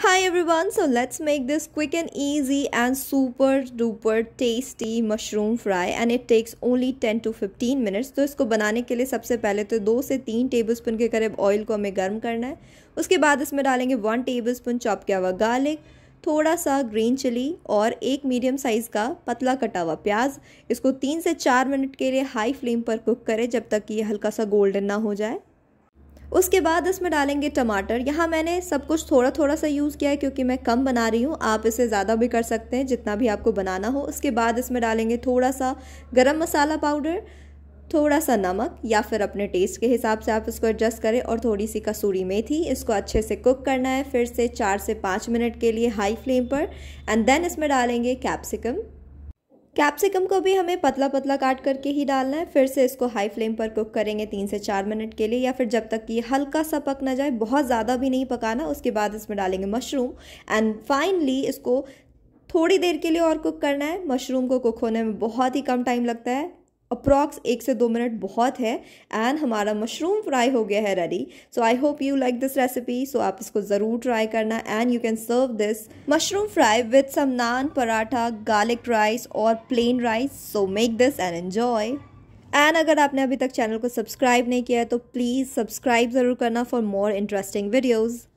Hi everyone, so let's make this quick and easy and super duper tasty mushroom fry and it takes only 10 to 15 minutes तो इसको बनाने के लिए सबसे पहले तो दो से तीन टेबलस्पून के करीब ऑयल को हमें गर्म करना है उसके बाद इसमें डालेंगे वन टेबलस्पून चॉप किया हुआ गार्लिक थोड़ा सा ग्रीन चिली और एक मीडियम साइज़ का पतला कटा हुआ प्याज इसको तीन से चार मिनट के लिए हाई फ्लेम पर कुक करें जब तक कि ये हल्का सा गोल्डन ना हो जाए उसके बाद इसमें डालेंगे टमाटर यहाँ मैंने सब कुछ थोड़ा थोड़ा सा यूज़ किया है क्योंकि मैं कम बना रही हूँ आप इसे ज़्यादा भी कर सकते हैं जितना भी आपको बनाना हो उसके बाद इसमें डालेंगे थोड़ा सा गरम मसाला पाउडर थोड़ा सा नमक या फिर अपने टेस्ट के हिसाब से आप इसको एडजस्ट करें और थोड़ी सी कसूरी मेथी इसको अच्छे से कुक करना है फिर से चार से पाँच मिनट के लिए हाई फ्लेम पर एंड देन इसमें डालेंगे कैप्सिकम कैप्सिकम को भी हमें पतला पतला काट करके ही डालना है फिर से इसको हाई फ्लेम पर कुक करेंगे तीन से चार मिनट के लिए या फिर जब तक कि हल्का सा पक ना जाए बहुत ज़्यादा भी नहीं पकाना उसके बाद इसमें डालेंगे मशरूम एंड फाइनली इसको थोड़ी देर के लिए और कुक करना है मशरूम को कुक होने में बहुत ही कम टाइम लगता है अप्रॉक्स एक से दो मिनट बहुत है एंड हमारा मशरूम फ्राई हो गया है ready so I hope you like this recipe so आप इसको ज़रूर ट्राई करना and you can serve this mushroom fry with some naan paratha garlic rice और plain rice so make this and enjoy and अगर आपने अभी तक चैनल को सब्सक्राइब नहीं किया है तो प्लीज़ सब्सक्राइब ज़रूर करना फॉर मोर इंटरेस्टिंग वीडियोज़